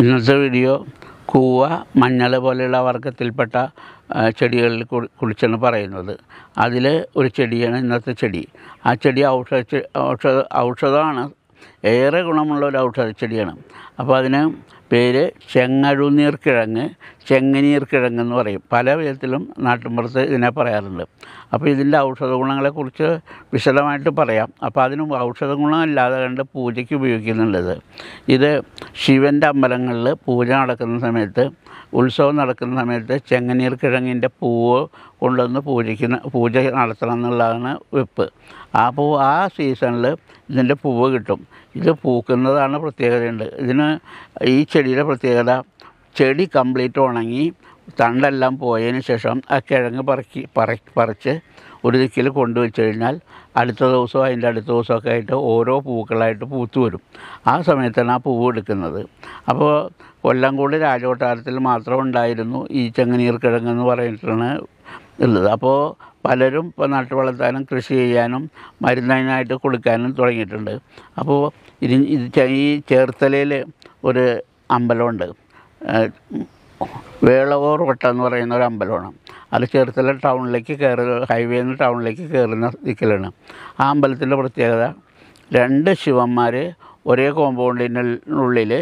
ഇന്നത്തെ വീഡിയോ കൂവ മഞ്ഞൾ പോലെയുള്ള വർഗത്തിൽപ്പെട്ട ചെടികളിൽ കുറിച്ചാണ് പറയുന്നത് അതിൽ ഒരു ചെടിയാണ് ഇന്നത്തെ ചെടി ആ ചെടി ഔഷധ ഔഷധ ഔഷധമാണ് ഏറെ ഗുണമുള്ള ഒരു ഔഷധ ചെടിയാണ് അപ്പോൾ അതിന് പേര് ചെങ്ങഴുനീർ കിഴങ്ങ് ചെങ്ങനീർ കിഴങ്ങ് എന്ന് പറയും പല വിധത്തിലും നാട്ടിൻപുറത്ത് ഇതിനെ പറയാറുണ്ട് അപ്പോൾ ഇതിൻ്റെ ഔഷധ ഗുണങ്ങളെക്കുറിച്ച് വിശദമായിട്ട് പറയാം അപ്പോൾ അതിന് ഔഷധ ഗുണമല്ലാതെ കണ്ട് പൂജയ്ക്ക് ഉപയോഗിക്കുന്നുള്ളത് ഇത് ശിവൻ്റെ അമ്പലങ്ങളിൽ പൂജ നടക്കുന്ന സമയത്ത് ഉത്സവം നടക്കുന്ന സമയത്ത് ചെങ്ങനീർ കിഴങ്ങിൻ്റെ പൂവ് കൊണ്ടുവന്ന് പൂജയ്ക്ക് പൂജ നടത്തണം എന്നുള്ളതാണ് വെപ്പ് പൂ ആ സീസണിൽ ഇതിൻ്റെ പൂവ് കിട്ടും ഇത് പൂക്കുന്നതാണ് പ്രത്യേകതയുണ്ട് ഇതിന് ഈ ചെടിയുടെ പ്രത്യേകത ചെടി കംപ്ലീറ്റ് ഉണങ്ങി തണ്ടെല്ലാം പോയതിന് ശേഷം ആ കിഴങ്ങ് പറക്കി പറ പറിച്ച് ഒരു ദിക്കിൽ കൊണ്ടുവച്ച് കഴിഞ്ഞാൽ അടുത്ത ദിവസവും അതിൻ്റെ അടുത്ത ദിവസമൊക്കെ ആയിട്ട് ഓരോ പൂക്കളായിട്ട് പൂത്തു വരും ആ സമയത്താണ് ആ പൂവ് എടുക്കുന്നത് അപ്പോൾ കൊല്ലം കൂടി രാജകൊട്ടാരത്തിൽ മാത്രം ഉണ്ടായിരുന്നു ഈ ചെങ്ങനീർ കിഴങ്ങ് എന്ന് പറഞ്ഞിട്ടാണ് ഉള്ളത് അപ്പോൾ പലരും ഇപ്പോൾ നട്ട് വളർത്താനും കൃഷി ചെയ്യാനും മരുന്നതിനായിട്ട് കൊടുക്കാനും തുടങ്ങിയിട്ടുണ്ട് അപ്പോൾ ഇത് ഇത് ഈ ചേർത്തലയിൽ ഒരു അമ്പലമുണ്ട് വേളവോർ വട്ടം എന്ന് പറയുന്ന ഒരു അമ്പലമാണ് അത് ചേർത്തല ടൗണിലേക്ക് കയറി ഹൈവേയിൽ നിന്ന് ടൗണിലേക്ക് കയറുന്ന ദിക്കലാണ് ആ അമ്പലത്തിൻ്റെ പ്രത്യേകത രണ്ട് ശിവന്മാർ ഒരേ കോമ്പൗണ്ടിനുള്ളിൽ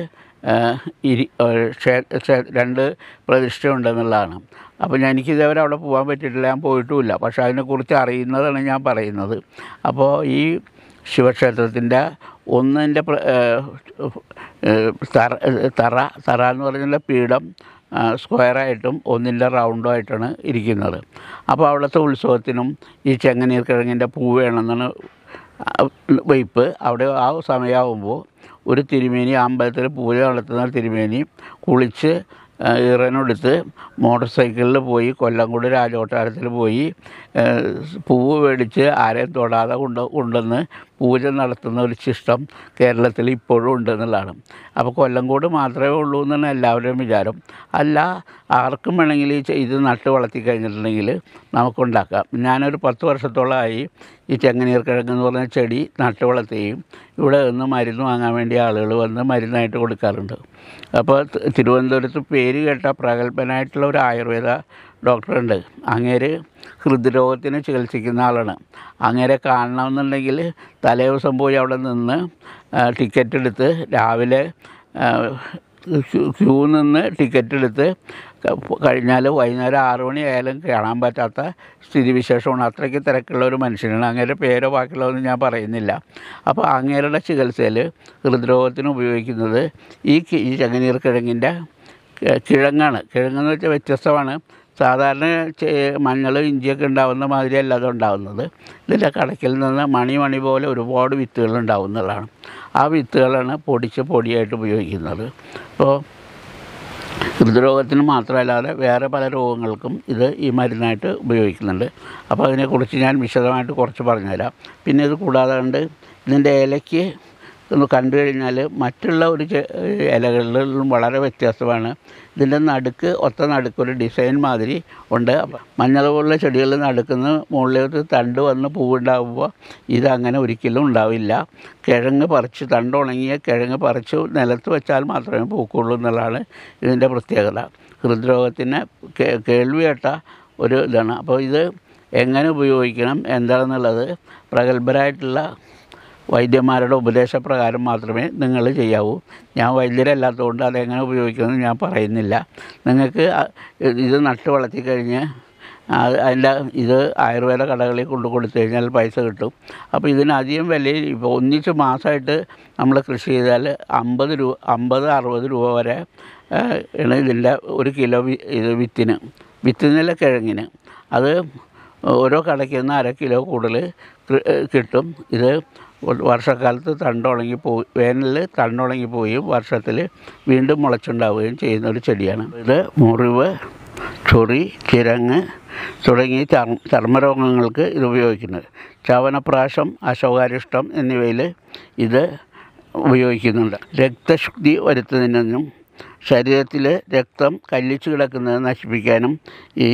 ഇരി രണ്ട് പ്രതിഷ്ഠയുണ്ടെന്നുള്ളതാണ് അപ്പോൾ ഞാൻ എനിക്കിതേവരെ അവിടെ പോകാൻ പറ്റിയിട്ടില്ല ഞാൻ പോയിട്ടുമില്ല പക്ഷേ അതിനെക്കുറിച്ച് അറിയുന്നതാണ് ഞാൻ പറയുന്നത് അപ്പോൾ ഈ ശിവക്ഷേത്രത്തിൻ്റെ ഒന്നിൻ്റെ തറ തറ തറ എന്ന് പറഞ്ഞുള്ള പീഠം സ്ക്വയറായിട്ടും ഒന്നിൻ്റെ ആയിട്ടാണ് ഇരിക്കുന്നത് അപ്പോൾ അവിടുത്തെ ഉത്സവത്തിനും ഈ ചെങ്ങനീർ കിഴങ്ങിൻ്റെ പൂ വേണമെന്നാണ് വയ്പ് അവിടെ ആ സമയമാകുമ്പോൾ ഒരു തിരുമേനി അമ്പലത്തിൽ പൂജ നടത്തുന്ന തിരുമേനി കുളിച്ച് ഇറനൊടുത്ത് മോട്ടോർ സൈക്കിളിൽ പോയി കൊല്ലംകോട് രാജകൊട്ടാരത്തിൽ പോയി പൂവ് മേടിച്ച് ആരെയും തൊടാതെ കൊണ്ട് ഉണ്ടെന്ന് പൂജ നടത്തുന്ന ഒരു ശിഷ്ടം കേരളത്തിൽ ഇപ്പോഴും ഉണ്ടെന്നുള്ളതാണ് അപ്പോൾ കൊല്ലംകോട് മാത്രമേ ഉള്ളൂ എന്നാണ് എല്ലാവരുടെയും വിചാരം അല്ല ആർക്കും വേണമെങ്കിൽ ഇത് നട്ട് വളർത്തി കഴിഞ്ഞിട്ടുണ്ടെങ്കിൽ നമുക്കുണ്ടാക്കാം ഞാനൊരു പത്ത് വർഷത്തോളമായി ഈ ചെങ്ങനീർ കിഴങ്ങ് എന്ന് പറഞ്ഞ ചെടി നട്ടു വളർത്തുകയും ഇവിടെ നിന്ന് മരുന്ന് വാങ്ങാൻ വേണ്ടി ആളുകൾ വന്ന് മരുന്നായിട്ട് കൊടുക്കാറുണ്ട് അപ്പോൾ തിരുവനന്തപുരത്ത് പേര് കേട്ട പ്രഗത്ഭനായിട്ടുള്ള ഒരു ആയുർവേദ ഡോക്ടറുണ്ട് അങ്ങേര് ഹൃദ്രോഗത്തിന് ചികിത്സിക്കുന്ന ആളാണ് അങ്ങേരെ കാണണമെന്നുണ്ടെങ്കിൽ തലേ ദിവസം പോയി അവിടെ നിന്ന് ടിക്കറ്റ് എടുത്ത് രാവിലെ ക്യൂ നിന്ന് ടിക്കറ്റ് എടുത്ത് കഴിഞ്ഞാൽ വൈകുന്നേരം ആറു മണി കാണാൻ പറ്റാത്ത സ്ഥിതിവിശേഷമാണ് അത്രയ്ക്ക് തിരക്കുള്ള ഒരു മനുഷ്യനാണ് അങ്ങേരുടെ പേരോ ബാക്കിയുള്ളതൊന്നും ഞാൻ പറയുന്നില്ല അപ്പോൾ അങ്ങേരുടെ ചികിത്സയിൽ ഹൃദ്രോഗത്തിന് ഉപയോഗിക്കുന്നത് ഈ ഈ ചങ്ങനീർ കിഴങ്ങിൻ്റെ കിഴങ്ങാണ് കിഴങ്ങെന്ന് വെച്ചാൽ വ്യത്യസ്തമാണ് സാധാരണ മഞ്ഞൾ ഇഞ്ചിയൊക്കെ ഉണ്ടാവുന്ന മാതിരിയല്ല അത് ഉണ്ടാവുന്നത് ഇതിൻ്റെ കടക്കിൽ നിന്ന് മണി മണി പോലെ ഒരുപാട് വിത്തുകൾ ഉണ്ടാവുന്നതാണ് ആ വിത്തുകളാണ് പൊടിച്ച് പൊടിയായിട്ട് ഉപയോഗിക്കുന്നത് അപ്പോൾ ഹൃദ്രോഗത്തിന് മാത്രമല്ലാതെ വേറെ പല രോഗങ്ങൾക്കും ഇത് ഈ മരുന്നായിട്ട് ഉപയോഗിക്കുന്നുണ്ട് അപ്പോൾ അതിനെക്കുറിച്ച് ഞാൻ വിശദമായിട്ട് കുറച്ച് പറഞ്ഞുതരാം പിന്നെ ഇത് കൂടാതെ കണ്ട് ഇതിൻ്റെ ഇലയ്ക്ക് നമ്മൾ കണ്ടു കഴിഞ്ഞാൽ മറ്റുള്ള ഒരു ഇലകളിലും വളരെ വ്യത്യാസമാണ് ഇതിൻ്റെ നടുക്ക് ഒത്ത നടുക്ക് ഒരു ഡിസൈൻ മാതിരി ഉണ്ട് മഞ്ഞൾ പോലുള്ള ചെടികൾ നടുക്കുന്ന മുകളിൽ തണ്ട് വന്ന് പൂവുണ്ടാകുമ്പോൾ ഇതങ്ങനെ ഒരിക്കലും ഉണ്ടാവില്ല കിഴങ്ങ് പറിച്ച് തണ്ട് ഉണങ്ങിയ കിഴങ്ങ് പറിച്ച് നിലത്ത് വെച്ചാൽ മാത്രമേ പൂക്കുള്ളൂ എന്നുള്ളതാണ് ഇതിൻ്റെ പ്രത്യേകത ഹൃദ്രോഗത്തിന് കേൾവിയേട്ട ഒരു ഇതാണ് അപ്പോൾ ഇത് എങ്ങനെ ഉപയോഗിക്കണം എന്താണെന്നുള്ളത് പ്രഗത്ഭരായിട്ടുള്ള വൈദ്യന്മാരുടെ ഉപദേശപ്രകാരം മാത്രമേ നിങ്ങൾ ചെയ്യാവൂ ഞാൻ കൊണ്ട് അതെങ്ങനെ ഉപയോഗിക്കുമെന്ന് ഞാൻ പറയുന്നില്ല നിങ്ങൾക്ക് ഇത് നട്ട് വളർത്തി കഴിഞ്ഞ് അതിൻ്റെ ഇത് ആയുർവേദ കടകളിൽ കൊണ്ടു കൊടുത്തു കഴിഞ്ഞാൽ പൈസ കിട്ടും അപ്പോൾ ഇതിനധികം വിലയിൽ ഇപ്പോൾ ഒന്നിച്ച് മാസമായിട്ട് നമ്മൾ കൃഷി ചെയ്താൽ അമ്പത് രൂപ അമ്പത് അറുപത് രൂപ വരെ ആണ് ഇതിൻ്റെ ഒരു കിലോ ഇത് വിത്തിന് വിത്തിനില കിഴങ്ങിന് അത് ഓരോ കടയ്ക്ക് നിന്ന് അര കിലോ കൂടുതൽ കിട്ടും ഇത് വർഷക്കാലത്ത് തണ്ടുണങ്ങി പോയി വേനലിൽ തണ്ടുണങ്ങി പോവുകയും വർഷത്തിൽ വീണ്ടും മുളച്ചുണ്ടാവുകയും ചെയ്യുന്ന ഒരു ചെടിയാണ് ഇത് മുറിവ് ചൊറി ചിരങ്ങ് തുടങ്ങിയ ചർമ്മരോഗങ്ങൾക്ക് ഇത് ഉപയോഗിക്കുന്നത് ചവനപ്രാശം അശോകാരിഷ്ടം എന്നിവയിൽ ഇത് ഉപയോഗിക്കുന്നുണ്ട് രക്തശുദ്ധി വരുത്തുന്നതിനും ശരീരത്തിൽ രക്തം കല്ലിച്ചു കിടക്കുന്നത് നശിപ്പിക്കാനും ഈ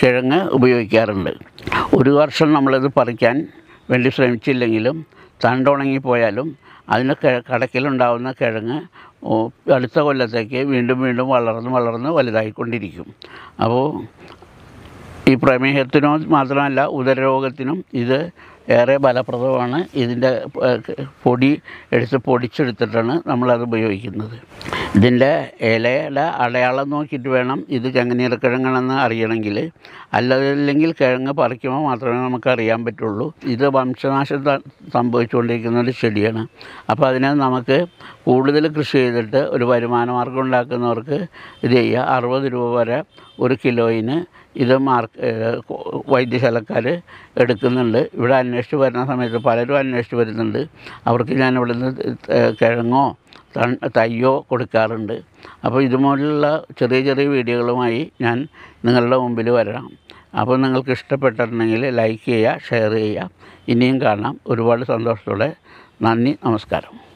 കിഴങ്ങ് ഉപയോഗിക്കാറുണ്ട് ഒരു വർഷം നമ്മളിത് പറിക്കാൻ വേണ്ടി ശ്രമിച്ചില്ലെങ്കിലും തണ്ടുണങ്ങിപ്പോയാലും അതിന് കടക്കിലുണ്ടാവുന്ന കിഴങ്ങ് അടുത്ത കൊല്ലത്തേക്ക് വീണ്ടും വീണ്ടും വളർന്ന് വളർന്ന് വലുതായിക്കൊണ്ടിരിക്കും അപ്പോൾ ഈ പ്രമേഹത്തിനോ മാത്രമല്ല ഉദരരോഗത്തിനും ഇത് ഏറെ ഫലപ്രദമാണ് ഇതിൻ്റെ പൊടി എടുത്ത് പൊടിച്ചെടുത്തിട്ടാണ് നമ്മളത് ഉപയോഗിക്കുന്നത് ഇതിൻ്റെ ഇലയുടെ അടയാളം നോക്കിയിട്ട് വേണം ഇത് ചെങ്ങനീർക്കിഴങ്ങാണെന്ന് അറിയണമെങ്കിൽ അല്ലെങ്കിൽ കിഴങ്ങ് പറിക്കുമ്പോൾ മാത്രമേ നമുക്ക് അറിയാൻ പറ്റുള്ളൂ ഇത് വംശനാശം സംഭവിച്ചുകൊണ്ടിരിക്കുന്ന ഒരു ചെടിയാണ് അപ്പോൾ അതിനെ നമുക്ക് കൂടുതൽ കൃഷി ചെയ്തിട്ട് ഒരു വരുമാനമാർഗം ഉണ്ടാക്കുന്നവർക്ക് ഇത് ചെയ്യുക അറുപത് രൂപ വരെ ഒരു കിലോയിന് ഇത് മാർക്ക് വൈദ്യശാലക്കാർ എടുക്കുന്നുണ്ട് ഇവിടെ അന്വേഷിച്ച് വരുന്ന സമയത്ത് പലരും അന്വേഷിച്ച് വരുന്നുണ്ട് അവർക്ക് ഞാൻ ഇവിടെ കിഴങ്ങോ തയ്യോ കൊടുക്കാറുണ്ട് അപ്പോൾ ഇതുപോലുള്ള ചെറിയ ചെറിയ വീഡിയോകളുമായി ഞാൻ നിങ്ങളുടെ മുമ്പിൽ വരണം അപ്പോൾ നിങ്ങൾക്ക് ഇഷ്ടപ്പെട്ടിട്ടുണ്ടെങ്കിൽ ലൈക്ക് ചെയ്യുക ഷെയർ ചെയ്യുക ഇനിയും കാണാം ഒരുപാട് സന്തോഷത്തോടെ നന്ദി നമസ്കാരം